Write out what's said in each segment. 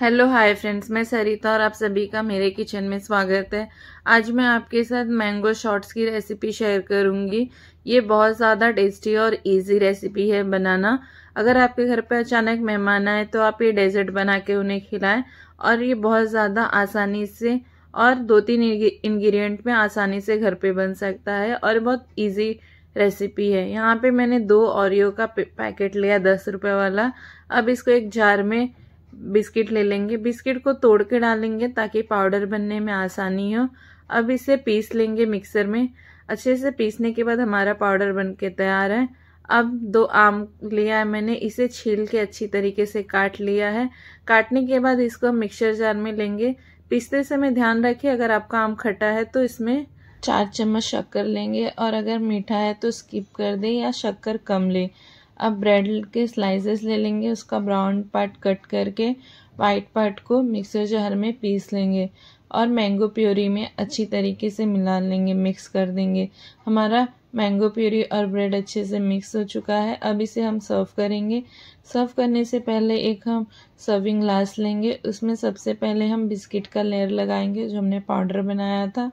hello hi friends मैं सरिता और आप सभी का मेरे किचन में स्वागत है आज मैं आपके साथ मैंगो शॉर्ट्स की रेसिपी शेयर करूंगी ये बहुत ज़्यादा टेस्टी और इजी रेसिपी है बनाना अगर आपके घर पर अचानक मेहमान आए तो आप ये डेजर्ट बना के उन्हें खिलाएं और ये बहुत ज़्यादा आसानी से और दो तीन इन्ग्रीडियंट में आसानी से घर पर बन सकता है और बहुत ईजी रेसिपी है यहाँ पर मैंने दो ओरियो का पैकेट लिया दस रुपये वाला अब इसको एक जार में बिस्किट ले लेंगे बिस्किट को तोड़ के डालेंगे ताकि पाउडर बनने में आसानी हो अब इसे पीस लेंगे मिक्सर में अच्छे से पीसने के बाद हमारा पाउडर बन के तैयार है अब दो आम लिया है मैंने इसे छील के अच्छी तरीके से काट लिया है काटने के बाद इसको हम मिक्सर जार में लेंगे पीसते समय ध्यान रखिए अगर आपका आम खट्टा है तो इसमें चार चम्मच शक्कर लेंगे और अगर मीठा है तो स्किप कर दें या शक्कर कम लें अब ब्रेड के स्लाइसेस ले लेंगे उसका ब्राउन पार्ट कट करके वाइट पार्ट को मिक्सर जार में पीस लेंगे और मैंगो प्योरी में अच्छी तरीके से मिला लेंगे मिक्स कर देंगे हमारा मैंगो प्योरी और ब्रेड अच्छे से मिक्स हो चुका है अब इसे हम सर्व करेंगे सर्व करने से पहले एक हम सर्विंग ग्लास लेंगे उसमें सबसे पहले हम बिस्किट का लेयर लगाएंगे जो हमने पाउडर बनाया था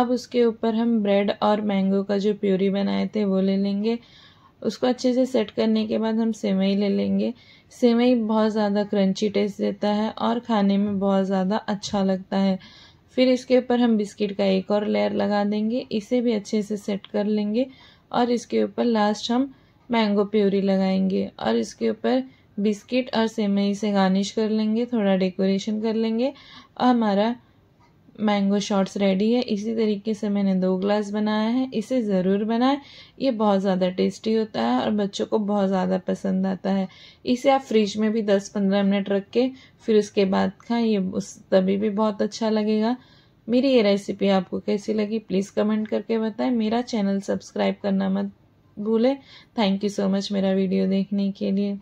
अब उसके ऊपर हम ब्रेड और मैंगो का जो प्योरी बनाए थे वो ले लेंगे उसको अच्छे से सेट करने के बाद हम सेवई ले लेंगे सेवई बहुत ज़्यादा क्रंची टेस्ट देता है और खाने में बहुत ज़्यादा अच्छा लगता है फिर इसके ऊपर हम बिस्किट का एक और लेयर लगा देंगे इसे भी अच्छे से सेट कर लेंगे और इसके ऊपर लास्ट हम मैंगो प्योरी लगाएंगे और इसके ऊपर बिस्किट और सेवई से गार्निश कर लेंगे थोड़ा डेकोरेशन कर लेंगे और हमारा मैंगो शॉट्स रेडी है इसी तरीके से मैंने दो ग्लास बनाया है इसे ज़रूर बनाएं ये बहुत ज़्यादा टेस्टी होता है और बच्चों को बहुत ज़्यादा पसंद आता है इसे आप फ्रिज में भी दस पंद्रह मिनट रख के फिर उसके बाद खाएं ये उस तभी भी बहुत अच्छा लगेगा मेरी ये रेसिपी आपको कैसी लगी प्लीज़ कमेंट करके बताएं मेरा चैनल सब्सक्राइब करना मत भूलें थैंक यू सो मच मेरा वीडियो देखने के लिए